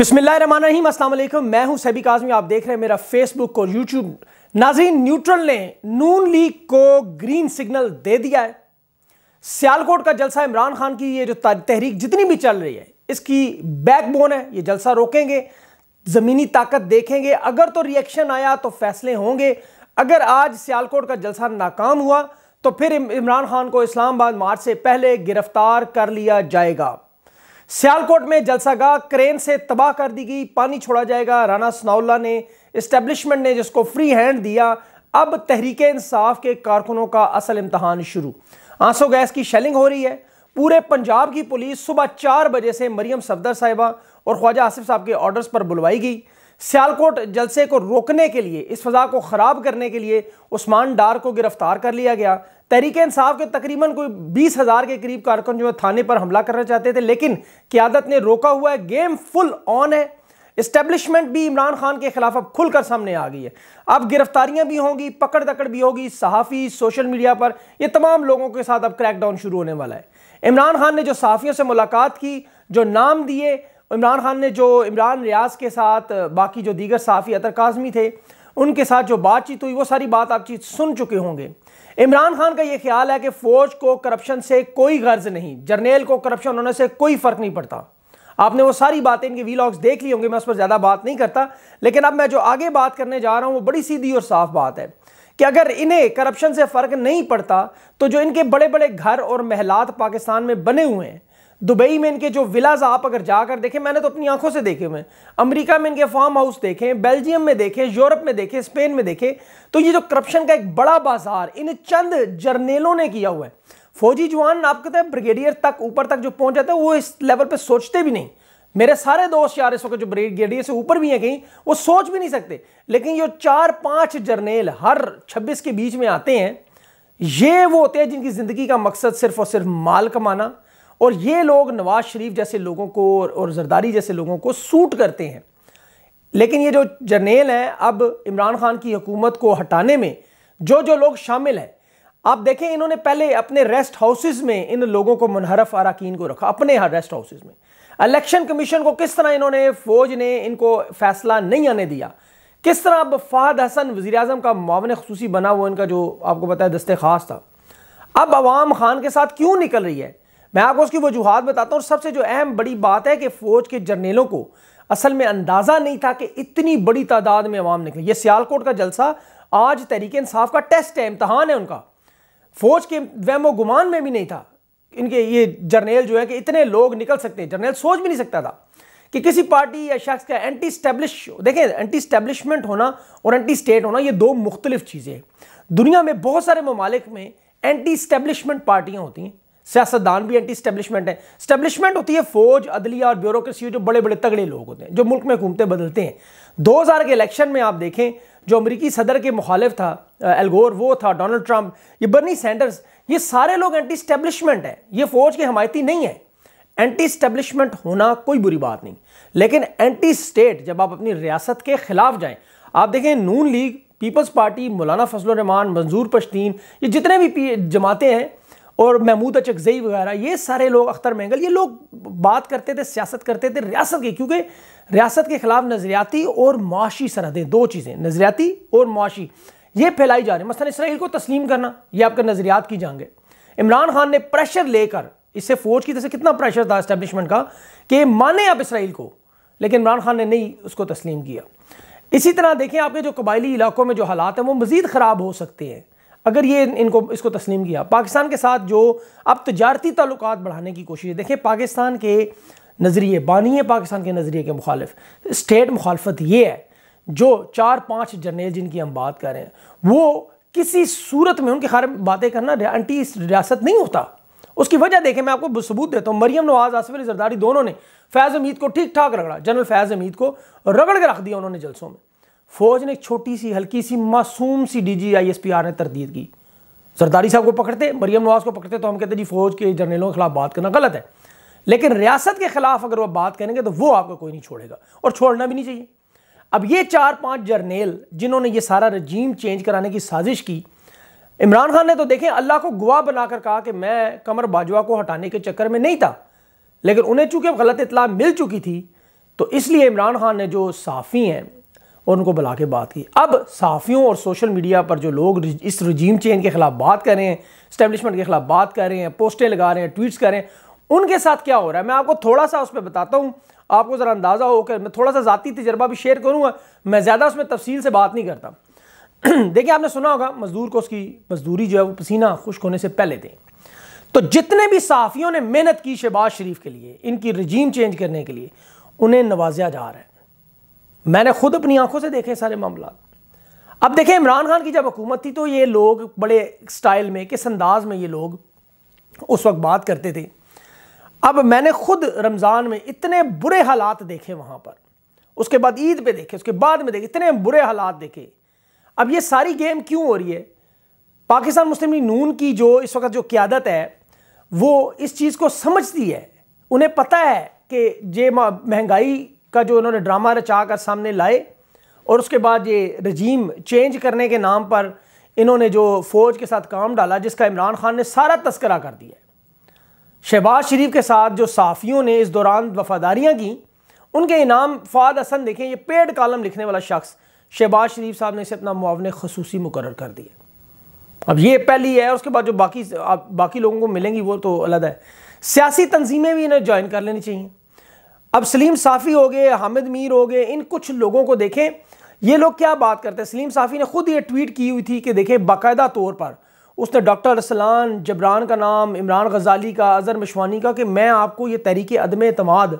बिस्मिल्लाम असलम मैं हूं सैबी काजमी आप देख रहे हैं मेरा फेसबुक और यूट्यूब नाजीन न्यूट्रल ने नून लीग को ग्रीन सिग्नल दे दिया है सियालकोट का जलसा इमरान खान की ये जो तहरीक जितनी भी चल रही है इसकी बैकबोन है ये जलसा रोकेंगे ज़मीनी ताकत देखेंगे अगर तो रिएक्शन आया तो फैसले होंगे अगर आज सियालकोट का जलसा नाकाम हुआ तो फिर इमरान खान को इस्लामाबाद मार्च से पहले गिरफ्तार कर लिया जाएगा सियालकोट में जलसागा क्रेन से तबाह कर दी गई पानी छोड़ा जाएगा राना सनाउल्ला ने इस्टेब्लिशमेंट ने जिसको फ्री हैंड दिया अब तहरीक इंसाफ के कारकुनों का असल इम्तहान शुरू आंसू गैस की शेलिंग हो रही है पूरे पंजाब की पुलिस सुबह चार बजे से मरियम सफदर साहिबा और ख्वाजा आसिफ साहब के ऑर्डर्स पर बुलवाई गई सियालकोट जलसे को रोकने के लिए इस फजा को ख़राब करने के लिए उस्मान डार को गिरफ्तार कर लिया गया तहरीक इंसाफ के तकरीबन कोई बीस हज़ार के करीब कारकुन जो है थाने पर हमला करना चाहते थे लेकिन क्यादत ने रोका हुआ है गेम फुल ऑन है इस्टेब्लिशमेंट भी इमरान खान के खिलाफ अब खुलकर सामने आ गई है अब गिरफ्तारियां भी होंगी पकड़ दकड़ भी होगी सहाफ़ी सोशल मीडिया पर ये तमाम लोगों के साथ अब क्रैकडाउन शुरू होने वाला है इमरान खान ने जो सहाफ़ियों से मुलाकात की जो नाम दिए इमरान खान ने जो इमरान रियाज के साथ बाकी जो दीगर सहाफ़ी अतर काजमी थे उनके साथ जो बातचीत हुई वो सारी बात आप चीज सुन चुके होंगे इमरान खान का ये ख्याल है कि फौज को करप्शन से कोई गर्ज नहीं जर्नेल को करप्शन होने से कोई फर्क नहीं पड़ता आपने वो सारी बातें इनकी वीलॉग्स देख ली होंगे मैं उस पर ज़्यादा बात नहीं करता लेकिन अब मैं जो आगे बात करने जा रहा हूं वो बड़ी सीधी और साफ बात है कि अगर इन्हें करप्शन से फ़र्क नहीं पड़ता तो जो इनके बड़े बड़े घर और महलात पाकिस्तान में बने हुए हैं दुबई में इनके जो विलाज आप अगर जाकर देखें मैंने तो अपनी आंखों से देखे हुए हैं अमेरिका में इनके फार्म हाउस देखें बेल्जियम में देखें यूरोप में देखें स्पेन में देखें तो ये जो करप्शन का एक बड़ा बाजार इन चंद जर्नेलों ने किया हुआ है फौजी जवान आप कहते हैं ब्रिगेडियर तक ऊपर तक जो पहुंच जाता है वो इस लेवल पर सोचते भी नहीं मेरे सारे दोस्त यार इस वक्त जो ब्रिगेडियर से ऊपर भी हैं कहीं वो सोच भी नहीं सकते लेकिन ये चार पांच जर्नेल हर छब्बीस के बीच में आते हैं ये वो होते हैं जिनकी ज़िंदगी का मकसद सिर्फ और सिर्फ माल कमाना और ये लोग नवाज शरीफ जैसे लोगों को और जरदारी जैसे लोगों को सूट करते हैं लेकिन ये जो जर्नेल हैं अब इमरान खान की हुकूमत को हटाने में जो जो लोग शामिल हैं आप देखें इन्होंने पहले अपने रेस्ट हाउसेज में इन लोगों को मुनहरफ अरकान को रखा अपने हर रेस्ट हाउसेज में इलेक्शन कमीशन को किस तरह इन्होंने फौज ने इनको फैसला नहीं आने दिया किस तरह अब फहद हसन वजी अजम का मावन खसूसी बना हुआ इनका जो आपको पता है दस्ते खास था अब आवाम खान के साथ क्यों निकल रही है मैं आपको उसकी वजूहत बताता हूँ सबसे जो अहम बड़ी बात है कि फ़ौज के जर्नेलों को असल में अंदाज़ा नहीं था कि इतनी बड़ी तादाद में अवाम निकली ये सियालकोट का जलसा आज तहरीक इंसाफ का टेस्ट है इम्तहान है उनका फ़ौज के वहमो गुमान में भी नहीं था इनके ये जर्नेल जो है कि इतने लोग निकल सकते हैं जर्नेल सोच भी नहीं सकता था कि किसी पार्टी या शख्स का एंटी स्टैब्लिश देखें एंटी स्टैब्लिशमेंट होना और एंटी स्टेट होना ये दो मुख्तलिफ चीज़ें हैं दुनिया में बहुत सारे ममालिक में एंटी स्टैब्लिशमेंट पार्टियाँ होती हैं सियासतदान भी एंटी स्टैब्लिशमेंट है स्टैब्लिशमेंट होती है फौज अदलिया और ब्यूरोक्रेसी जो बड़े बड़े तगड़े लोग होते हैं जो मुल्क में घूमते बदलते हैं 2000 के इलेक्शन में आप देखें जो अमरीकी सदर के मुखालिफ था एलगोर वो था डोनाल्ड ट्रंप ये बर्नी सैंडर्स ये सारे लोग एंटी स्टैब्लिशमेंट है ये फौज की हमायती नहीं है एंटी स्टैब्लिशमेंट होना कोई बुरी बात नहीं लेकिन एंटी स्टेट जब आप अपनी रियासत के खिलाफ जाएं आप देखें नून लीग पीपल्स पार्टी मौलाना फजल रहमान मंजूर पश्तीन ये जितने भी जमातें हैं और महमूद अचकजई वगैरह ये सारे लोग अख्तर मैंगल ये लोग बात करते थे सियासत करते थे रियासत की क्योंकि रियासत के ख़िलाफ़ नज़रियाती और मुआशी सरहदें दो चीज़ें नज़रियाती और मुआशी ये फैलाई जा रही है मसला इसराइल को तस्लीम करना ये आपका नज़रियात की जाएंगे इमरान खान ने प्रेशर लेकर इससे फ़ौज की तरह से कितना प्रेशर था इस्टेबलिशमेंट का कि माने आप इसराइल को लेकिन इमरान खान ने नहीं उसको तस्लीम किया इसी तरह देखें आपके जो कबायली इलाकों में जो हालात हैं वो मज़ीद ख़राब हो सकते हैं अगर ये इनको इसको तस्लीम किया पाकिस्तान के साथ जो अब तजारती ताल्लुक बढ़ाने की कोशिश है देखें पाकिस्तान के नज़रिए बानी है पाकिस्तान के नज़रिए के मुखालफ स्टेट मुखालफत ये है जो चार पाँच जर्नेल जिनकी हम बात करें वो किसी सूरत में उनके खारे बातें करना एंटी रियासत नहीं होता उसकी वजह देखें मैं आपको सबूत देता हूँ मरियम नवाज आसिफ अली जरदारी दोनों ने फैज़ हमीद को ठीक ठाक रगड़ा जनरल फैज़ हमीद को रगड़ के रख दिया उन्होंने जलसों में फौज ने एक छोटी सी हल्की सी मासूम सी D G I S P R ने तरदीद की सरदारी साहब को पकड़ते मरियम नवाज को पकड़ते तो हम कहते जी फौज के जर्नलों के खिलाफ बात करना गलत है लेकिन रियासत के खिलाफ अगर वो बात करेंगे तो वो आपको कोई नहीं छोड़ेगा और छोड़ना भी नहीं चाहिए अब ये चार पांच जर्नेल जिन्होंने ये सारा रजीम चेंज कराने की साजिश की इमरान खान ने तो देखें अल्लाह को गुआ बनाकर कहा कि मैं कमर बाजवा को हटाने के चक्कर में नहीं था लेकिन उन्हें चूंकि गलत इतला मिल चुकी थी तो इसलिए इमरान खान ने जो साफ़ी हैं और उनको बुला के बात की अब साफ़ियों और सोशल मीडिया पर जो लोग इस रजीम चेंज के ख़िलाफ़ बात कर रहे हैं इस्टेबलिशमेंट के ख़िलाफ़ बात कर रहे हैं पोस्टें लगा रहे हैं ट्वीट्स कर रहे हैं उनके साथ क्या हो रहा है मैं आपको थोड़ा सा उस पर बताता हूँ आपको ज़रा अंदाज़ा होकर मैं थोड़ा सा ज़ाती तजर्बा भी शेयर करूँगा मैं ज़्यादा उसमें तफसील से बात नहीं करता देखिए आपने सुना होगा मज़दूर को उसकी मजदूरी जो है वो पसीना खुश्क होने से पहले दें तो जितने भी सहाफ़ियों ने मेहनत की शहबाज शरीफ के लिए इनकी रजीम चेंज करने के लिए उन्हें नवाजा जा रहा है मैंने खुद अपनी आंखों से देखे सारे मामला अब देखें इमरान खान की जब हुकूमत थी तो ये लोग बड़े स्टाइल में किस अंदाज में ये लोग उस वक्त बात करते थे अब मैंने खुद रमज़ान में इतने बुरे हालात देखे वहाँ पर उसके बाद ईद पे देखे उसके बाद में देखे इतने बुरे हालात देखे अब ये सारी गेम क्यों हो रही है पाकिस्तान मुस्लिम लीग नून की जो इस वक्त जो क्यादत है वो इस चीज़ को समझती है उन्हें पता है कि ये महंगाई का जो इन्होंने ड्रामा रचा कर सामने लाए और उसके बाद ये रजीम चेंज करने के नाम पर इन्होंने जो फ़ौज के साथ काम डाला जिसका इमरान खान ने सारा तस्करा कर दिया शहबाज शरीफ के साथ जो साफ़ियों ने इस दौरान वफ़ादारियाँ की उनके इनाम फ़ाद हसन देखें ये पेड कॉलम लिखने वाला शख्स शहबाज शरीफ साहब ने इसे अपना मुआवन खसूसी मुकर कर दिया अब ये पहली है उसके बाद जो बाकी आप बाकी लोगों को मिलेंगी वो तो अलग है सियासी तंजीमें भी इन्हें ज्वाइन कर लेनी चाहिए अब सलीम साफ़ी हो गए हामिद मीर हो गए इन कुछ लोगों को देखें ये लोग क्या बात करते हैं सलीम साफ़ी ने खुद ये ट्वीट की हुई थी कि देखें बाकायदा तौर पर उसने डॉक्टर अरसलान जबरान का नाम इमरान गजाली का अज़र मशवानी का कि मैं आपको ये तहरीक अदम अतमाद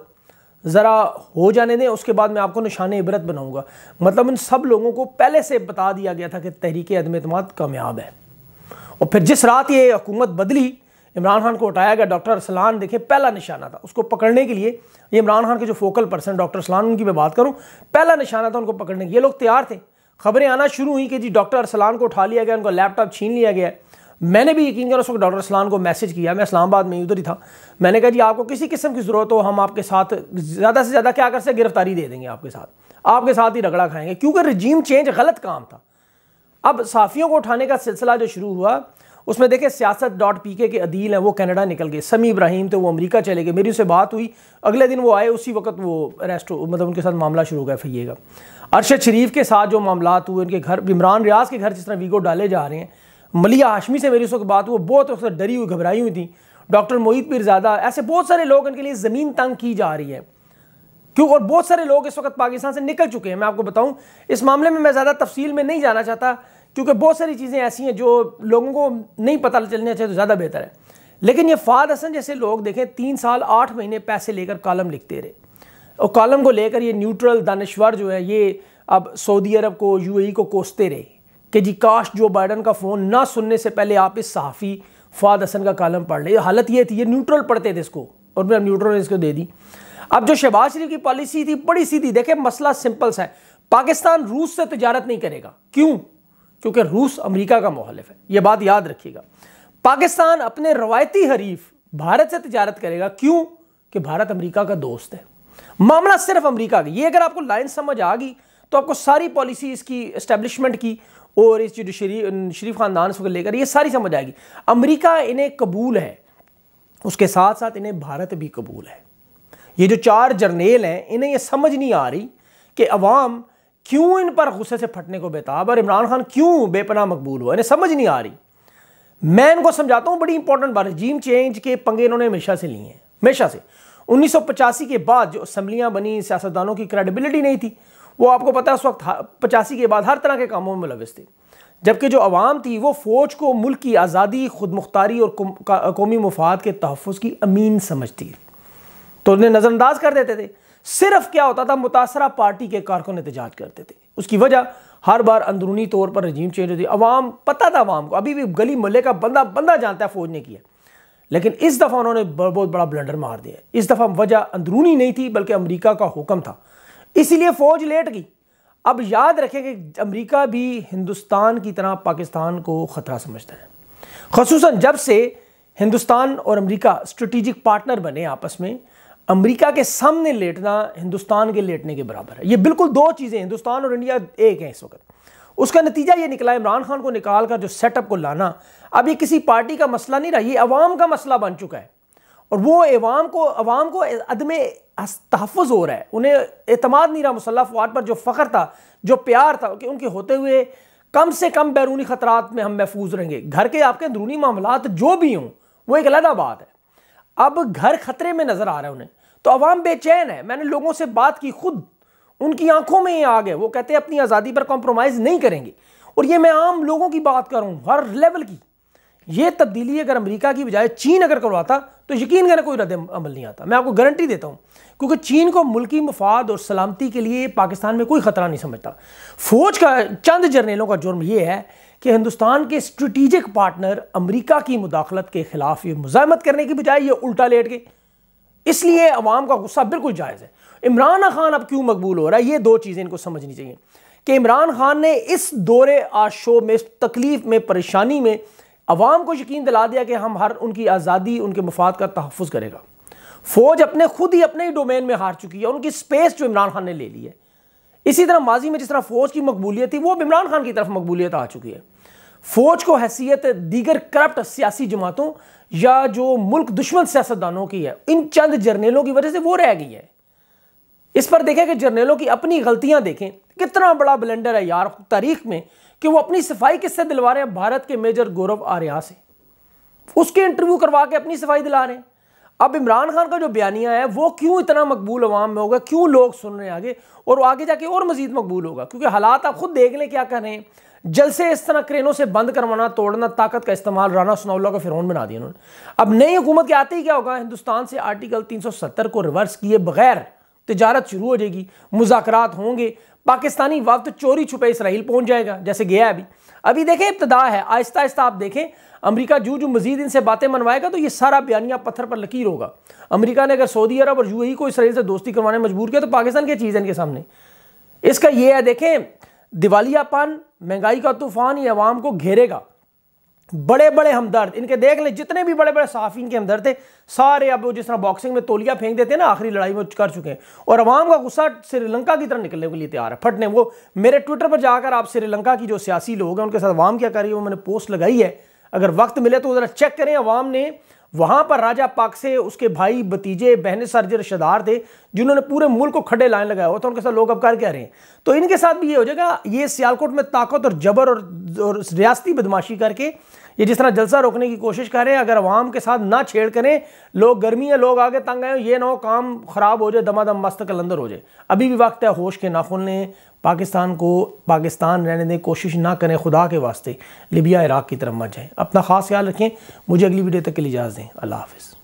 ज़रा हो जाने दें उसके बाद मैं आपको निशान इबरत बनाऊँगा मतलब इन सब लोगों को पहले से बता दिया गया था कि तहरीक अदम अतमाद कामयाब है और फिर जिस रात ये हुकूमत बदली इमरान खान को उठाया गया डॉक्टर अरसलान देखे पहला निशाना था उसको पकड़ने के लिए ये इमरान खान के जो फोकल पर्सन डॉक्टर असलान उनकी मैं बात करूँ पहला निशाना था उनको पकड़ने के ये लोग तैयार थे खबरें आना शुरू हुई कि जी डॉक्टर अरसलान को उठा लिया गया उनका लैपटॉप छीन लिया गया मैंने भी यकीन किया उस वक्त डॉक्टर असलान को मैसेज किया मैं इस्लामाबाद में उधर ही था मैंने कहा जी आपको किसी किस्म की ज़रूरत हो हम आपके साथ ज़्यादा से ज़्यादा क्या कर सकते गिरफ्तारी दे देंगे आपके साथ आपके साथ ही रगड़ा खाएंगे क्योंकि रजीम चेंज गलत काम था अब साफ़ियों को उठाने का सिलसिला जो शुरू हुआ उसमें देखे सियासत डॉट पी के अदील हैं वो कनाडा निकल गए समी इब्राहिम थे वो अमेरिका चले गए मेरी उससे बात हुई अगले दिन वो आए उसी वक्त वो अरेस्ट मतलब उनके साथ मामला शुरू हो गया फैये का अरशद शरीफ के साथ जो मामला हुए उनके घर इमरान रियाज के घर जिस तरह वीगो डाले जा रहे हैं मलिया हाशमी से मेरी उस वक्त बात हुई बहुत उस डरी हुई घबराई हुई थी डॉक्टर मोहित पीरजादा ऐसे बहुत सारे लोग इनके लिए ज़मीन तंग की जा रही है क्यों और बहुत सारे लोग इस वक्त पाकिस्तान से निकल चुके हैं मैं आपको बताऊं इस मामले में मैं ज़्यादा तफसील में नहीं जाना चाहता क्योंकि बहुत सारी चीज़ें ऐसी हैं जो लोगों को नहीं पता चलना चाहिए तो ज़्यादा बेहतर है लेकिन ये फाद हसन जैसे लोग देखें तीन साल आठ महीने पैसे लेकर कॉलम लिखते रहे और कॉलम को लेकर ये न्यूट्रल दानश्वर जो है ये अब सऊदी अरब को यूएई को कोसते रहे कि जी काश जो बाइडन का फ़ोन ना सुनने से पहले आप इस सहाफ़ी फाद हसन का कॉलम पढ़ लें हालत ये थी ये न्यूट्रल पढ़ते थे इसको और मैं न्यूट्रल ने इसको दे दी अब जो शहबाज शरीफ की पॉलिसी थी बड़ी सीधी देखें मसला सिंपल सा है पाकिस्तान रूस से तजारत नहीं करेगा क्यों क्योंकि रूस अमेरिका का मुखालिफ है यह बात याद रखिएगा पाकिस्तान अपने रवायती हरीफ भारत से तजारत करेगा क्यों कि भारत अमेरिका का दोस्त है मामला सिर्फ अमेरिका का ये अगर आपको लाइन समझ आ गई तो आपको सारी पॉलिसी इसकी इस्टेब्लिशमेंट की और इस जुडिशरी शरीफ खानदान से लेकर ये सारी समझ आएगी अमेरिका इन्हें कबूल है उसके साथ साथ इन्हें भारत भी कबूल है ये जो चार जर्नेल हैं इन्हें ये समझ नहीं आ रही कि अवाम क्यों इन पर गुस्से से फटने को बेताब और इमरान खान क्यों बेपना मकबूल हुआ इन्हें समझ नहीं आ रही मैं इनको समझाता हूँ बड़ी इंपॉर्टेंट बात रजीम चेंज के पंगे इन्होंने हमेशा से लिए हैं हमेशा से उन्नीस के बाद जो असम्बलियाँ बनी सियासतदानों की क्रेडिबिलिटी नहीं थी वो आपको पता है उस वक्त पचासी के बाद हर तरह के कामों में मुलविस थे जबकि जो आवाम थी वो फ़ौज को मुल्क की आज़ादी खुद मुख्तारी और कौमी मुफाद के तहफ़ की अमीन समझती है तो उन्हें नज़रअंदाज कर देते थे सिर्फ क्या होता था मुतासरा पार्टी के कारकुन एहतजाज करते थे उसकी वजह हर बार अंदरूनी तौर पर रजीम चेंज होती अवाम पता था अवाम को अभी भी गली मल्ले का बंदा बंदा जानता है फौज ने किया लेकिन इस दफ़ा उन्होंने बहुत बड़ा ब्लंडर मार दिया इस दफ़ा वजह अंदरूनी नहीं थी बल्कि अमरीका का हुक्म था इसीलिए फ़ौज लेट गई अब याद रखें कि अमरीका भी हिंदुस्तान की तरह पाकिस्तान को ख़तरा समझता है खसूस जब से हिंदुस्तान और अमरीका स्ट्रेटिजिक पार्टनर बने आपस में अमेरिका के सामने लेटना हिंदुस्तान के लेटने के बराबर है ये बिल्कुल दो चीज़ें हिंदुस्तान और इंडिया एक हैं इस वक्त उसका नतीजा ये निकला इमरान खान को निकाल कर जो सेटअप को लाना अब ये किसी पार्टी का मसला नहीं रहा ये अवाम का मसला बन चुका है और वो अवाम को अवाम को अदम तहफ़ हो रहा है उन्हें अतमाद नहीं रहा मुसल्ह फवाद पर जो फ़ख्र था जो प्यार था कि उनके होते हुए कम से कम बैरूनी ख़तरात में हम महफूज रहेंगे घर के आपके अंदरूनी मामला जो भी हों वो एक अलहदा बात है अब घर खतरे में नजर आ रहा है उन्हें तो अवाम बेचैन है मैंने लोगों से बात की खुद उनकी आंखों में ये आ गए वो कहते हैं अपनी आज़ादी पर कॉम्प्रोमाइज़ नहीं करेंगे और ये मैं आम लोगों की बात करूं हर लेवल की ये तब्दीली अगर अमेरिका की बजाय चीन अगर करवाता तो यकीन करें कोई रद्द अमल नहीं आता मैं आपको गारंटी देता हूं क्योंकि चीन को मुल्की मफाद और सलामती के लिए पाकिस्तान में कोई ख़तरा नहीं समझता फ़ौज का चंद जर्नेलों का जुर्म यह है कि हिंदुस्तान के स्ट्रेटिजिक पार्टनर अमेरिका की मुदाखलत के खिलाफ ये मुजामत करने की बजाय ये उल्टा लेट गए इसलिए अवाम का गुस्सा बिल्कुल जायज़ है इमरान खान अब क्यों मकबूल हो रहा है ये दो चीज़ें इनको समझनी चाहिए कि इमरान खान ने इस दौरे आशो में इस तकलीफ में परेशानी में अवाम को यकीन दिला दिया कि हम हर उनकी आज़ादी उनके मफाद का तहफ़ करेगा फौज अपने खुद ही अपने ही डोमेन में हार चुकी है उनकी स्पेस जो इमरान खान ने ले ली है इसी तरह माजी में जिस तरह फौज की मकबूलियत थी वो इमरान खान की तरफ मकबूलियत आ चुकी है फौज को हैसियत दीगर करप्ट सियासी जमातों या जो मुल्क दुश्मन सियासतदानों की है इन चंद जर्नेलों की वजह से वो रह गई है इस पर देखें कि जर्नेलों की अपनी गलतियां देखें कितना बड़ा ब्लेंडर है यार तारीख में कि वो अपनी सफाई किससे दिलवा रहे हैं भारत के मेजर गौरव आर्या से उसके इंटरव्यू करवा के अपनी सफाई दिला रहे हैं अब इमरान खान का जो बयानिया है वो क्यों इतना मकबूल अवाम में होगा क्यों लोग सुन रहे हैं आगे और आगे जाके और मजीद मकबूल होगा क्योंकि हालात आप खुद देख लें क्या कर रहे हैं जलसे इस तरह क्रेनों से बंद करवाना तोड़ना ताकत का इस्तेमाल राना सनाउल्ला का फिरौन बना दिया उन्होंने अब नई हुकूमत के आते ही क्या होगा हिंदुस्तान से आर्टिकल 370 को रिवर्स किए बगैर तजारत शुरू हो जाएगी मुजाकरात होंगे पाकिस्तानी वक्त चोरी छुपे इसराइल पहुंच जाएगा जैसे गया अभी अभी देखें इब्तदा है आहिस्ता आहिस्ता आप देखें अमेरिका जो जो मजीद इनसे बातें मनवाएगा तो ये सारा बयानिया पत्थर पर लकीर होगा अमेरिका ने अगर सऊदी अरब और यूएई को इसराइल से दोस्ती करवाने मजबूर किया तो पाकिस्तान क्या चीज़ है इनके सामने इसका यह है देखें दिवालियापन महंगाई का तूफान ये अवाम को घेरेगा बड़े बड़े हमदर्द इनके देख लें जितने भी बड़े बड़े सहाफ़ी के हमदर्द थे सारे अब जिस तरह बॉक्सिंग में तोलिया फेंक देते हैं ना आखिरी लड़ाई में कर चुके हैं और अवाम का गुस्सा श्रीलंका की तरह निकलने के लिए तैयार है फटने वो मेरे ट्विटर पर जाकर आप श्रीलंका की जो सियासी लोग हैं उनके साथ अवाम क्या करिए वो मैंने पोस्ट लगाई है अगर वक्त मिले तो ज़रा चेक करें अवाम ने वहाँ पर राजा पाक से उसके भाई भतीजे बहने सरजे रिश्तेदार थे जिन्होंने पूरे मुल्क को खड़े लाइन लगाया हुआ था उनके साथ लोग अब कर क्या रहे हैं तो इनके साथ भी ये हो जाएगा ये सियालकोट में ताकत और जबर और और रियासती बदमाशी करके ये जिस तरह जलसा रोकने की कोशिश करें अगर आवाम के साथ ना छेड़ करें लोग गर्मी है लोग आगे तंग आए ये ना हो काम ख़राब हो जाए दमादम मस्त कलंदर हो जाए अभी भी वक्त है होश के नाखुन लें पाकिस्तान को पाकिस्तान रहने दें कोशिश ना करें खुदा के वास्ते लिबिया इराक़ की तरफ मत जाएँ अपना ख़ास ख्याल रखें मुझे अगली वीडियो तक के लिए इजाज़ दें अल्लाह हाफ